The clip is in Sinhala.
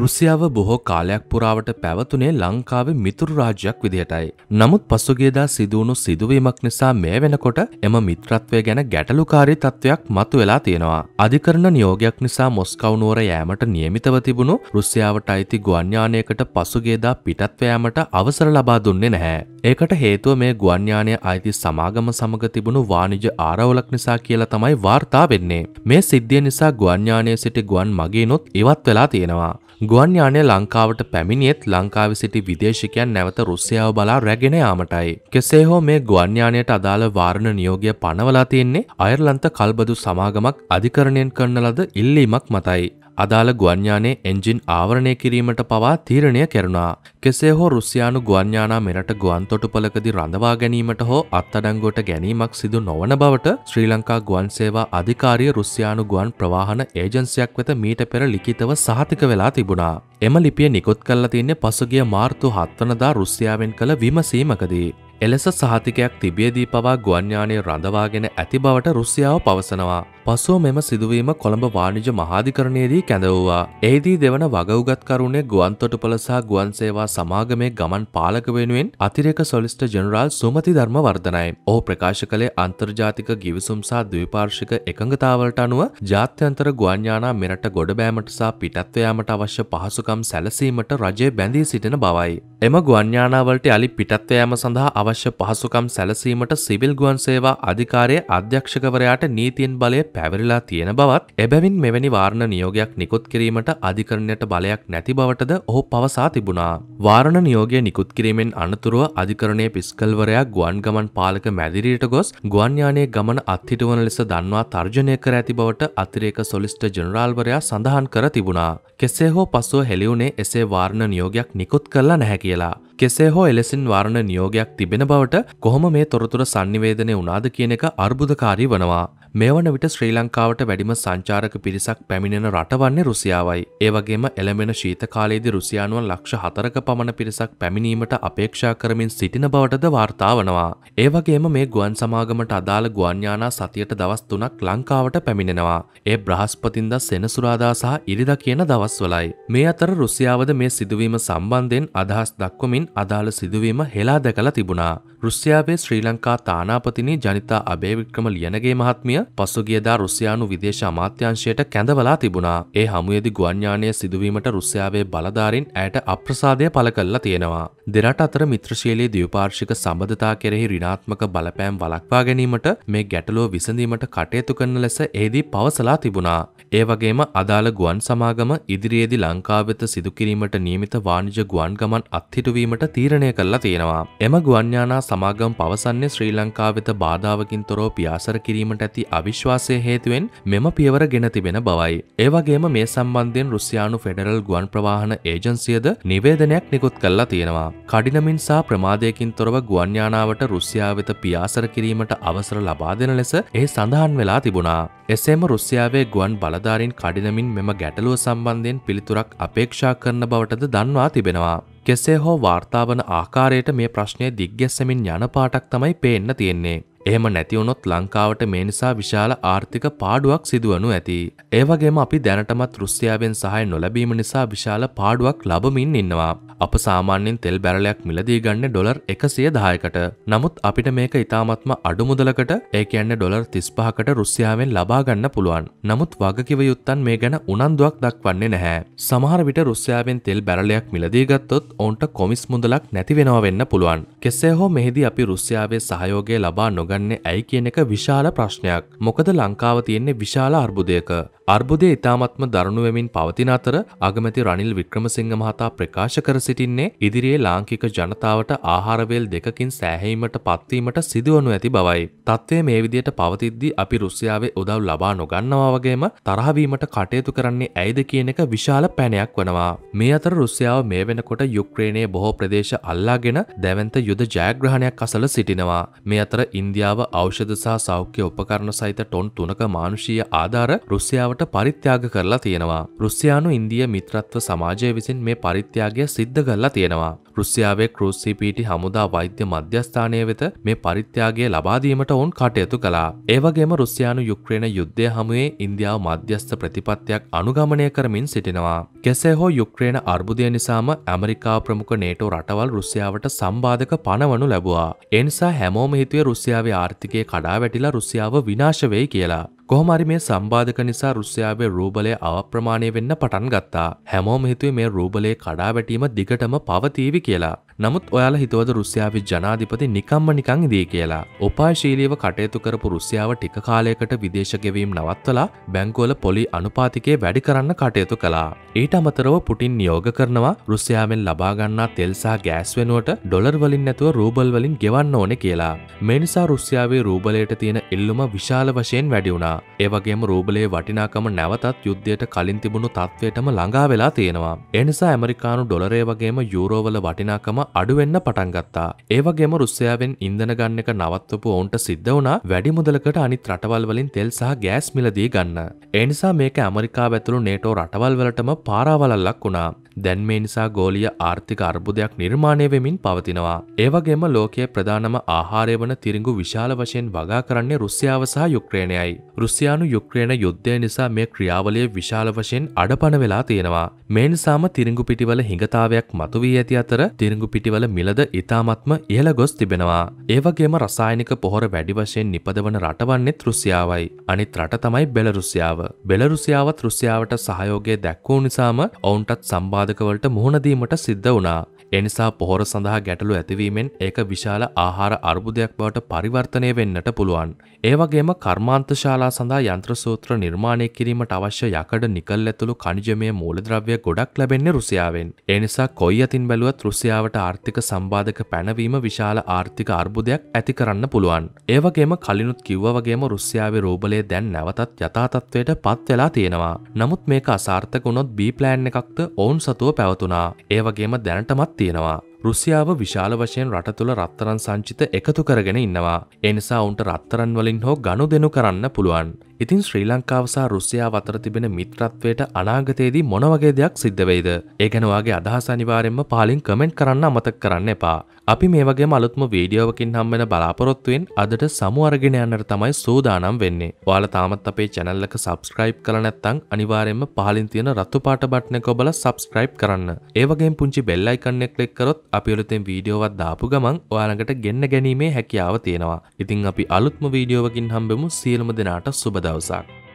රුසියාව බොහෝ කාලයක් පුරාවට පැවතුනේ ලංකාවේ මිතුරු රාජ්‍යයක් විදිහටයි. නමුත් පසුගියදා සිදුවුණු සිදුවීමක් නිසා මේ වෙනකොට එම මිත්‍රත්වය ගැන ගැටලුකාරී තත්ත්වයක් මතුවලා තියෙනවා. අධිකරණ නියෝගයක් නිසා මොස්කව් නුවර යෑමට නියමිතව තිබුණු රුසියාවට අයිති ගුවන්යානයකට පසුගියදා පිටත්ව යාමට අවසර ලබා දුන්නේ නැහැ. ඒකට හේතුව මේ ගුවන්යානය අයිති සමාගම සමග තිබුණු වාණිජ ආරවුලක් නිසා කියලා තමයි වාර්තා වෙන්නේ. මේ සිද්ධිය නිසා ගුවන්යානයේ සිටි ගුවන් මගීනොත් ඉවත් වෙලා තියෙනවා. ගුවන් යානය ලංකාවට පැමිණියෙත් ලංකාව සිටි විදේශිකයන් නැවත රුසියාව බලා රැගෙන යාමටයි. කෙසේ හෝ මේ ගුවන් යානයට අදාළ වාරණ නියෝගය පනවලා තියෙන්නේ අයර්ලන්ත කල්බදු සමාගමක් අධිකරණයෙන් කරන ලද ඉල්ලීමක් මතයි. අදාළ ගුවන්යානේ එන්ජින් ආවරණය කිරීමට පවා තීරණය කෙරුණා. කෙසේ හෝ රුසියානු ගුවන්යානා මෙරට ගුවන්තොටුපලකදි රඳවා ගැනීමට හෝ අත්තඩංගොට ගැනීමක් සිදු නොවන බවට ශ්‍රී ලංකා ගුවන් සේවා අධිකාරිය රුසියානු ගුවන් ප්‍රවාහන ඒජන්සියක් වෙත මීට පෙර ලිඛිතව සහතික වෙලා තිබුණා. එම ලිපිය නිකුත් කල්ලා තින්නේ පසුගිය මාර්තු හත්වනදා රුසියාවෙන් කළ විමසීමකදී. එලෙස සහතිකයක් තිබියදී පවා ගුවන්යානය රඳවාගෙන ඇති බවට රුසියාව පවසනවා. පසුව මෙම සිදුවීම කොළඹ වාණිජ මහාධිකරණයේදී කැඳවූවා. එහිදී දෙවන වගඋගත්කරුණේ ගුවන්තොටුපළ සහ ගුවන්සේවා සමාගමේ ගමන් පාලක වෙනුවෙන් අතිරේක සොලිස්ට ජනරාල් සුමති ධර්මවර්ධනයි. ඔහු ප්‍රකාශ කළේ අන්තර්ජාතික ගිවිසුම් සහ ද්විපාර්ශික එකඟතාවලට අනුව ජාත්‍යන්තර ගුවන්යානා මෙරට ගොඩබෑමට සහ පිටත්වයාමට අවශ්‍ය පහසුකම් සැලසීමට රජය බැඳී සිටින බවයි. එම ගුවන්යානාවලට අලි පිටත්වයෑම සඳහා අවශ්‍ය පහසුකම් සැලසීමට සිවිල් ගුවන් සේවා අධිකාරයේ අධ්‍යක්ෂකවරයාට නීතියෙන් බලය පැවරිලා තියෙන බවත් එබැවින් මෙවැනි වාරණ නියෝගයක් නිකුත් කිරීමට අධිකරණයට බලයක් නැති බවටද ඔහු පවසා තිබුණා. වාරණ නියෝගය නිකුත් කිරීමෙන් අනතුරුව අධිකරණයේ පිස්කල්වරයා ගුවන් ගමන් පාලක මැදිරියට ගොස් ගුවන්යානයේ ගමන අත්හිටුවන ලෙස දන්වා තර්ජනය කර ඇති බවට අතිරේක සොලිස්ට ජනරාල්වරයා සඳහන් කර තිබුණා. කෙසේ හෝ පසුව හෙළිවුණේ එසේ වාරණ නියෝගයක් නිකුත් කරලා නැහැ කියලා. කෙසේ හෝ එලෙසින් වාරණ නියෝගයක් තිබෙන බවට කොහොම මේ තොරතුර සංනිවේදනය වනාද කියන එක අර්බුදකාරී වනවා. මෙවන විට ශ්‍රී ලංකාවට වැඩිම සංචාරක පිරිසක් පැමිණෙන රටවන්නේ රුසියාවයි. ඒවගේම එළඹෙන ශීත කාලයේදී රුසියානුවන් ලක්ෂ හතරක පමණ පිරිසක් පැමිණීමට අපේක්ෂා කරමින් සිටින බවටද වාර්තා වනවා. ඒවගේම මේ ගුවන් සමාගමට අදාළ ගුවන්යානා සතියට දවස් තුනක් ලංකාවට පැමිණෙනවා. ඒ බ්‍රහස්පතින්ද සෙනසුරාදා සහ ඉරිද කියන දවස්වලයි. මේ අතර රුසියාවද මේ සිදුවීම සම්බන්ධයෙන් අදහස් දක්වමින් අදාළ සිදුවීම හෙලා දැකලා තිබුණා. රුසියාවේ ශ්‍රී ලංකා තානාපතිනි ජනිතා අබේවික්‍රම ලියනගේ මහත්මිය පසුගියදා රුසියානු විදේශ අමාත්‍යංශයට කැඳවලා තිබුණා. ඒ හමුවේදී ගුවන්යානය සිදුවීමට රුසියාවේ බලධාරින් ඇයට අප්‍රසාදය පළ කළා තියෙනවා. දෙරට අතර මිත්‍රශීලී ද්විපාර්ශික සම්බන්ධතා කෙරෙහි ඍණාත්මක බලපෑම් වළක්වා ගැනීමට මේ ගැටලුව විසඳීමට කටයුතු කරන ලෙස එහිදී පවසලා තිබුණා. ඒ වගේම අදාළ ගුවන් සමාගම ඉදිරියේදී ලංකාව වෙත සිදු කිරීමට නියමිත වාණිජ ගුවන් ගමන් අත්හිටුවීමට තීරණය කළා තියෙනවා. එම ගුවන්යානා සමාගම් පවසන්නේ ශ්‍රී ලංකාව වෙත බාධාවකින් තොරව පියාසර කිරීමට ඇති අවිශ්වාසය හේතුවෙන් මෙම පියවර ගෙන තිබෙන බවයි. ඒවගේම මේ සම්බන්ධයෙන් රුසියානු ෆෙඩරල් ගුවන් ප්‍රවාහන ඒජන්සියද නිවේදනයක් නිකුත් කල්ලා තියෙනවා. කඩිනමින් සහ ප්‍රමාදයකින් තොරව ගුවන්යානාවට රුසියා වෙත පියාසර කිරීමට අවසර ලබා දෙන ලෙස ඒ සඳහන් වෙලා තිබුණා. එසේම රුසියාවේ ගුවන් බලධාරින් කඩිනමින් මෙම ගැටලුව සම්බන්ධයෙන් පිළිතුරක් අපේක්ෂා කරන බවටද දන්වා තිබෙනවා. කෙසේ හෝ වාර්තාාවන ආකාරයට මේ ප්‍රශ්නය දිග්‍යැස්සමින් යන පාටක් තමයි පේන්න තියෙන්නේ. එහෙම නැතිවුණොත් ලංකාවට මේ නිසා විශාල ආර්ථික පාඩුවක් සිදුවනු ඇති. ඒවගේම අපි දැනටමත් රුස්්‍යයාාවෙන් සහය නොලැබීම නිසා විශාල පාඩුවක් ලබමින් ඉන්නවා. අප සාමාන්‍යෙන් තෙල් බැරලයක් මිලදී ගන්න ඩොර් එකසිය දායකට. නමුත් අපිට මේක ඉතාමත්ම අඩුමුදලකට ඒකන්න ඩොර් තිස්පහකට රුස්්‍යාවෙන් ලබාගන්න පුළුවන්. නමුත් වගකිව යුත්තන් මේ ගැන උනන්දුවක් දක්වන්නේ නැහැ. සමහර විට රුස්්‍යාවෙන් තෙල් බැරලයක් මිලදීගත්තොත් ඔවන්ට කොමිස් මුදලක් නැතිවෙනවා වෙන්න පුළුවන්. කෙසේ හෝ මෙහිදී අපි රුස්්‍යාවේ සහයෝගේ ලබා නොග යොදාගන්නේ ඇයි කියන එක විශාල ප්‍රශ්නයක්. මොකද ලංකාව තියෙන්නේ විශාල අර්බුදයක. අර්බුදය ඉතාමත්ම දරුණුවමින් පවතින අතර අගමැති රනිල් වික්‍රමසිංහ මහතා ප්‍රකාශ කර සිටින්නේ ඉදිරියේ ලාංකික ජනතාවට ආහාරවේල් දෙකකින් සෑහීමට පත්වීමට සිදුවනු ඇති බවයි. තත්ත්වය මේ විදියට පවතිද්දී අපි රුසියාවේ උදව් ලබා නොගන්නවා වගේම තරහවීමට කටයුතු කරන්නේ ඇයිද කියන එක විශාල පැනයක් වනවා. මේ අතර රුසියාව මේ වෙනකොට යුක්‍රේනයේ බොහෝ ප්‍රදේශ අල්ලාගෙන දැවන්ත යුද ජයග්‍රහණයක් අසල සිටිනවා. මේ අතර ඉන්දියා රුසියාව ඖෂධ සහ සෞඛ්‍ය උපකරණ සහිත ටොන් තුනක මානුෂීය ආධාර රුසියාවට පරිත්‍යාග කරලා තියෙනවා. රුසියානු ඉන්දිය මිත්‍රත්ව සමාජය විසින් මේ පරිත්‍යාගය සිද්ධ කරලා තියෙනවා. රුසියාවේ කෘස්සිපීටි හමුදා වෛද්‍ය මධ්‍යස්ථානය වෙත මේ පරිත්‍යාගය ලබාදීමට ඔවුන් කටයුතු කළා. ඒවගේම රුසියානු යුක්්‍රේණ යුද්ධය හමුවේ ඉන්දියාව මධ්‍යස්ථ ප්‍රතිපත්තියක් අනුගමනය කරමින් සිටිනවා. කෙසේ හෝ යුක්්‍රේණ අර්බුදය නිසාම ඇමරිකා ප්‍රමුඛ නේටෝ රටවල් රුසියාවට සම්බාධක පණවනු ලැබවා. එනිසා හැමෝම හිතුවේ රුසියාවේ ආර්ථිකය කඩා වැටිලා රුසියාව විනාශවෙයි කියලා. කොහොමරි මේ සම්බාධක නිසා රුස්යාවේ රූබලය අවප්‍රමාණය වෙන්න පටන් ගත්තා හැමෝම හිතුවේ මේ රූබලේ කඩා වැටීම දිගටම පවතීවි කියලා. නමුත් ඔයාලා හිතවද රුස්යාවේ ජනාධිපති නිකම්ම නිකං ඉදී කියලා. උපාශීලීව කටයුතු කරපු රුස්යාව ටික කාලයකට විදේශ ගෙවීම් නවත්තලා බැංකුවල පොලි අනුපාතිකය වැඩි කරන්න කටයුතු කළා. ඊට අමතරව පුටින් නියෝග කරනවා රුස්යාවෙන් ලබා ගන්නා තෙල් සහ ගෑස් වෙනුවට ඩොලර් වලින් නැතුව රූබල් වලින් ගෙවන්න ඕනේ කියලා. මේ නිසා රුස්යාවේ රූබලයට තියෙන ඉල්ලුම විශාල වශයෙන් වැඩි වුණා. වෙලා ඒවගේම රූබලේ වටිනාකම නැවතත් යුද්ධයට කලින් තිබුණු තත්ත්වයටම ළඟා වෙලා තියෙනවා. එනිසා ඇමරිකානු ඩොලරේ වගේම යුරෝවල වටිනාකම අඩුවෙන්න පටන්ගත්තා. ඒවගේම රුස්යාවෙන් ඉන්දන ගන්න එක නවත්වපු ඔවුන්ට සිද්ධ වුණා වැඩි මුදලකට අනිත් රටවල්වලින් තෙල් සහ ගෑස් මිලදී ගන්න. එනිසා මේක ඇමරිකා ඇතුළු නේටෝ රටවල් වලටම පාරාවලල්ලක් වුණා. දැන් මේ නිසා ගෝලිය ආර්ථික අර්බුදයක් නිර්මාණය වෙමින් පවතිනවා. ඒවගේම ලෝකයේ ප්‍රධානම ආහාරය වන තිරිඟු විශාල වශයෙන් වගා කරන්නේ රුස්යාව සහ යුක්්‍රේණයයි. රුසියානු යුක්්‍රේණ යුද්ධය නිසා මේ ක්‍රියාවලිය විශාල වශයෙන් අඩපන වෙලා තියෙනවා. මේ නිසාම තිරිංගු පිටිවල හිඟතාවයක් මතුවී ඇති අතර තිරිංගු පිටිවල මිලද ඉතාමත්ම ඉහළ ගොස් තිබෙනවා. ඒවගේම රසායනික පොහොර වැඩි වශයෙන් නිපදවන රටවන්නේත් රුසියාවයි. අනිත් රට තමයි බෙලරුසියාව. බෙලරුසියාවත් රුසියාවට සහයෝගය දැක්වූ නිසාම ඔවුන්ටත් සම්බාධකවලට මුහුණදීමට සිද්ධ වුණා. එනිසා පොහොර සඳහා ගැටලු ඇතිවීමෙන් ඒක විශාල ආහාර අර්බුදයක් බවට පරිවර්තනය වෙන්නට පුළුවන්. ඒවගේම කර්මාන්තශාලා සඳහා යන්ත්‍රසූත්‍ර නිර්මාණය කිරීමට අවශ්‍ය යකඩ නිකල් ඇතුළු කනිජමය මූලද්‍රව්‍ය ගොඩක් ලැබෙන්නේ රුසියාවෙන්. ඒ නිසා කොයි අතින් බැලුවත් රුසියාවට ආර්ථික සම්බාධක පැනවීම විශාල ආර්ථික අර්බුදයක් ඇති කරන්න පුළුවන්. ඒ වගේම කලිනුත් කිව්ව වගේම රුසියාවේ රූබලය දැන් නැවතත් යථාතත්වයට පත් වෙලා තියෙනවා. නමුත් මේක අසාර්ථක වුණොත් බී ප්ලෑන් එකක්ද ඔවුන් සතුව පැවතුනා. ඒ වගේම දැනටමත් තියෙනවා. රුසියාව විශාල වශයෙන් රට තුළ රත්තරන් සංචිත එකතු කරගෙන ඉන්නවා. එනිසා ඔවුන්ට රත්තරන් වලින් හෝ ගණු දෙනු කරන්න පුළුවන්. ඉතින් ශ්‍රී ලංකාව සහ රුසියාව අතර තිබෙන මිත්‍රත්වයට අනාගතයේදී මොන වගේ දෙයක් සිද්ධ වෙයිද? ඒ ගැන ඔයාගේ අදහස අනිවාර්යයෙන්ම පහලින් කමෙන්ට් කරන්න අමතක කරන්න එපා. අපි මේ වගේම අලුත්ම වීඩියෝවකින් හම්බෙන බලාපොරොත්තුවෙන් අදට සමු අරගෙන යන්නට තමයි සූදානම් වෙන්නේ. ඔයාලා තාමත් අපේ channel එක subscribe කරලා නැත්නම් අනිවාර්යයෙන්ම පහලින් තියෙන රතු පාට බටන් එක ඔබලා subscribe කරන්න. ඒ වගේම පුංචි bell icon එක click කරොත් අපි අලුතෙන් වීඩියෝවක් දාපු ගමන් ඔයාලඟට ගෙන්න ගැනීමේ හැකියාව තියෙනවා. ඉතින් අපි අලුත්ම වීඩියෝවකින් හම්බෙමු සියලුම දෙනාට සුබ da Osaka.